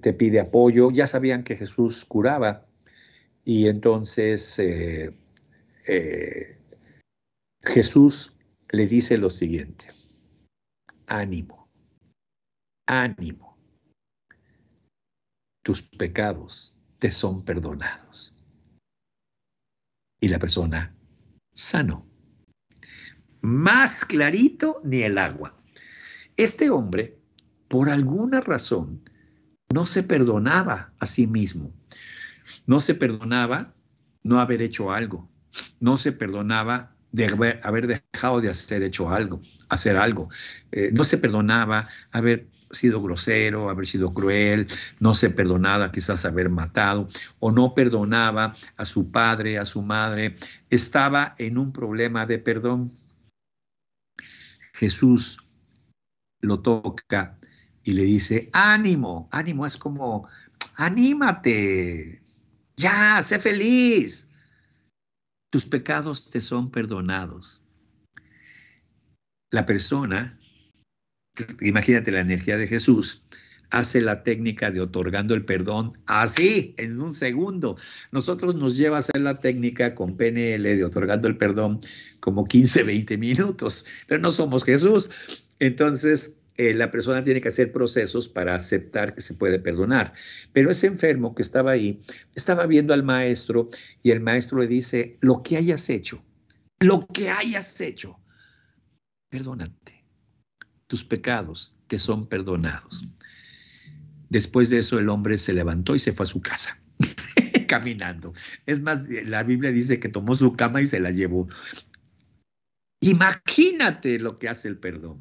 te pide apoyo. Ya sabían que Jesús curaba y entonces eh, eh, Jesús le dice lo siguiente, ánimo, ánimo, tus pecados te son perdonados. Y la persona sano más clarito ni el agua. Este hombre, por alguna razón, no se perdonaba a sí mismo. No se perdonaba no haber hecho algo. No se perdonaba de haber, dejado de hacer hecho algo, hacer algo. Eh, no se perdonaba haber sido grosero, haber sido cruel, no se perdonaba quizás haber matado o no perdonaba a su padre, a su madre. Estaba en un problema de perdón. Jesús lo toca y le dice, ánimo, ánimo es como, anímate, ya, sé feliz, tus pecados te son perdonados. La persona, imagínate la energía de Jesús, hace la técnica de otorgando el perdón así, en un segundo. Nosotros nos lleva a hacer la técnica con PNL de otorgando el perdón como 15, 20 minutos, pero no somos Jesús. Entonces, eh, la persona tiene que hacer procesos para aceptar que se puede perdonar. Pero ese enfermo que estaba ahí, estaba viendo al maestro y el maestro le dice, lo que hayas hecho, lo que hayas hecho, perdónate. Tus pecados que son perdonados. Después de eso el hombre se levantó y se fue a su casa (laughs) caminando. Es más, la Biblia dice que tomó su cama y se la llevó. Imagínate lo que hace el perdón.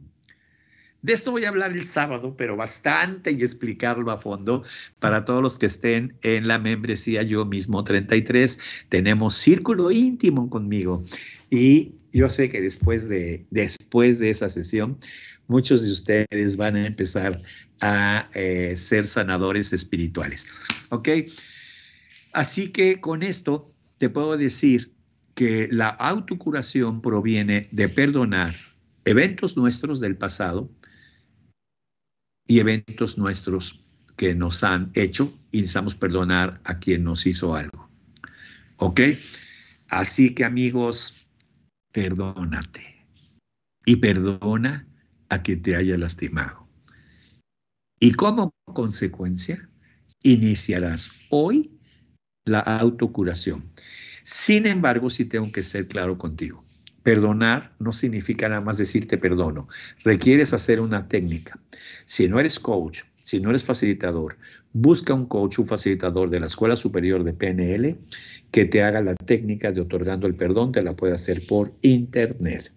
De esto voy a hablar el sábado, pero bastante y explicarlo a fondo para todos los que estén en la membresía Yo mismo 33. Tenemos círculo íntimo conmigo y yo sé que después de, después de esa sesión, muchos de ustedes van a empezar a eh, ser sanadores espirituales. ¿Ok? Así que con esto te puedo decir que la autocuración proviene de perdonar eventos nuestros del pasado y eventos nuestros que nos han hecho y necesitamos perdonar a quien nos hizo algo. ¿Ok? Así que amigos, perdónate y perdona a quien te haya lastimado y como consecuencia, iniciarás hoy la autocuración. Sin embargo, sí tengo que ser claro contigo. Perdonar no significa nada más decirte perdono. Requieres hacer una técnica. Si no eres coach, si no eres facilitador, busca un coach, un facilitador de la Escuela Superior de PNL que te haga la técnica de otorgando el perdón. Te la puede hacer por internet.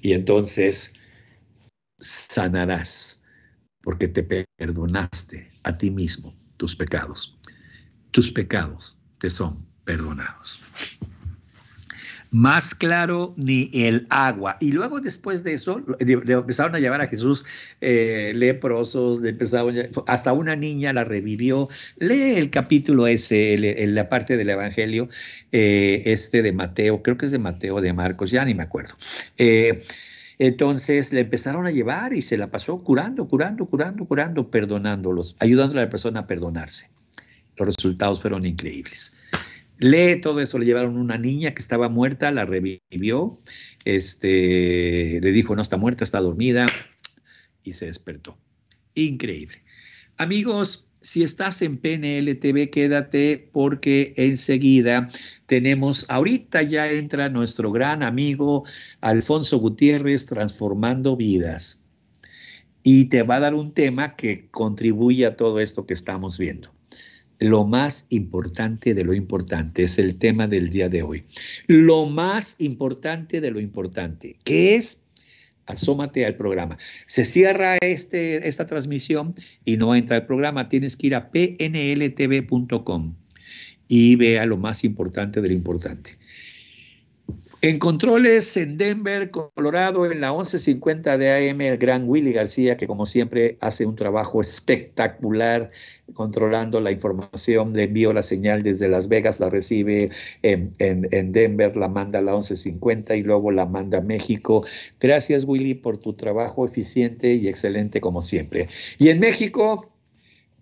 Y entonces sanarás porque te perdonaste a ti mismo tus pecados. Tus pecados te son perdonados. Más claro ni el agua. Y luego después de eso, le empezaron a llevar a Jesús eh, leprosos, empezaron, hasta una niña la revivió. Lee el capítulo ese, en la parte del Evangelio, eh, este de Mateo, creo que es de Mateo, de Marcos, ya ni me acuerdo. Eh, entonces le empezaron a llevar y se la pasó curando, curando, curando, curando, perdonándolos, ayudando a la persona a perdonarse. Los resultados fueron increíbles. Lee todo eso, le llevaron una niña que estaba muerta, la revivió, este, le dijo, no está muerta, está dormida, y se despertó. Increíble. Amigos, si estás en PNL quédate porque enseguida tenemos, ahorita ya entra nuestro gran amigo Alfonso Gutiérrez transformando vidas y te va a dar un tema que contribuye a todo esto que estamos viendo. Lo más importante de lo importante es el tema del día de hoy. Lo más importante de lo importante, que es asómate al programa. Se cierra este, esta transmisión y no entra al programa. Tienes que ir a pnltv.com y vea lo más importante de lo importante. En controles en Denver, Colorado, en la 11:50 de AM, el gran Willy García, que como siempre hace un trabajo espectacular controlando la información, le envío la señal desde Las Vegas, la recibe en, en Denver, la manda a la 11:50 y luego la manda a México. Gracias Willy por tu trabajo eficiente y excelente como siempre. Y en México,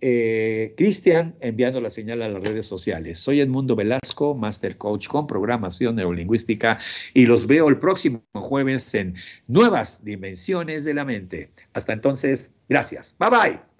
eh, Cristian enviando la señal a las redes sociales. Soy Edmundo Velasco, Master Coach con programación neurolingüística y los veo el próximo jueves en Nuevas Dimensiones de la Mente. Hasta entonces, gracias. Bye bye.